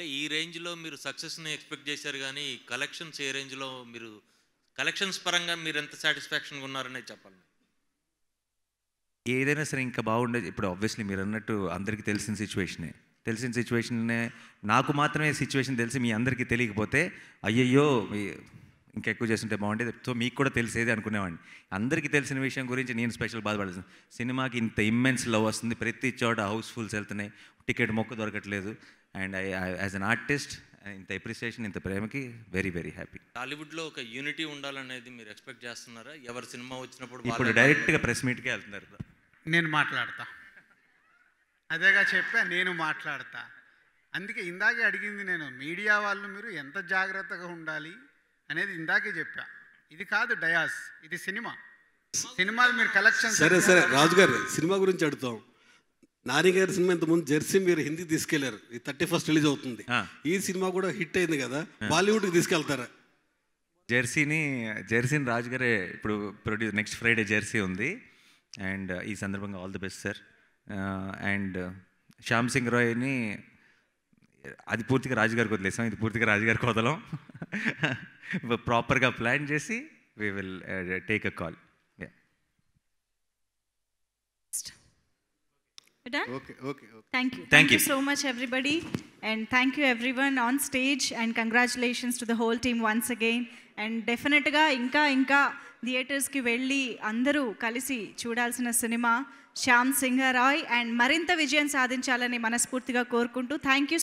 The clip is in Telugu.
అంటే ఈ రేంజ్లో మీరు సక్సెస్ని ఎక్స్పెక్ట్ చేశారు కానీ కలెక్షన్స్ ఏ రేంజ్లో మీరు కలెక్షన్స్ పరంగా మీరు ఎంత సాటిస్ఫాక్షన్గా ఉన్నారనే చెప్పాలి ఏదైనా సరే ఇంకా బాగుండేది ఇప్పుడు ఆబ్వియస్లీ మీరు అన్నట్టు అందరికీ తెలిసిన సిచ్యువేషనే తెలిసిన సిచ్యువేషన్నే నాకు మాత్రమే సిచ్యువేషన్ తెలిసి మీ అందరికీ తెలియకపోతే అయ్యయ్యో ఇంకా ఎక్కువ చేస్తుంటే బాగుండేది సో మీకు కూడా తెలిసేది అనుకునేవాడిని అందరికీ తెలిసిన విషయం గురించి నేను స్పెషల్ బాధపడాల్సింది సినిమాకి ఇంత ఇమ్మెన్స్ లవ్ వస్తుంది ప్రతి చోట హౌస్ఫుల్స్ వెళ్తున్నాయి టికెట్ మొక్క దొరకట్లేదు and I as an artist ఇంత ఎప్రిసియేషన్ ఇంత ప్రేమకి వెరీ వెరీ హ్యాపీ టాలీవుడ్లో ఒక యూనిటీ ఉండాలనేది మీరు ఎక్స్పెక్ట్ చేస్తున్నారా ఎవరి సినిమా వచ్చినప్పుడు ఇప్పుడు డైరెక్ట్గా ప్రెస్ మీట్కి వెళ్తున్నారు నేను మాట్లాడతా అదేగా చెప్పా నేను మాట్లాడతా అందుకే ఇందాకే అడిగింది నేను మీడియా వాళ్ళు మీరు ఎంత జాగ్రత్తగా ఉండాలి అనేది ఇందాకే చెప్పా ఇది కాదు డయాస్ ఇది సినిమా సినిమాలు మీరు కలెక్షన్ సరే సరే రాజు గారు సినిమా గురించి అడుగుతాం నాని గారి సినిమా ఇంత ముందు జెర్సీ మీరు హిందీ తీసుకెళ్లారు ఈ థర్టీ ఫస్ట్ రిలీజ్ అవుతుంది ఈ సినిమా కూడా హిట్ అయింది కదా బాలీవుడ్ కి తీసుకెళ్తారా జెర్సీని జెర్సీని రాజు గారే ఇప్పుడు ప్రొడ్యూస్ నెక్స్ట్ ఫ్రైడే జెర్సీ ఉంది అండ్ ఈ సందర్భంగా all the best sir and Shyam Singh రాయ్ని అది పూర్తిగా రాజుగారికి వదిలేసాం ఇది పూర్తిగా రాజుగారికి వదలం ప్రాపర్గా ప్లాన్ చేసి we will take a call done? Okay, okay, okay. Thank you. Thank, thank you. you so much, everybody. And thank you, everyone on stage. And congratulations to the whole team once again. And డెఫినెట్గా ఇంకా ఇంకా థియేటర్స్కి వెళ్ళి అందరూ కలిసి చూడాల్సిన సినిమా శ్యామ్ సింగరాయ్ అండ్ మరింత విజయం సాధించాలని మనస్ఫూర్తిగా కోరుకుంటూ థ్యాంక్ యూ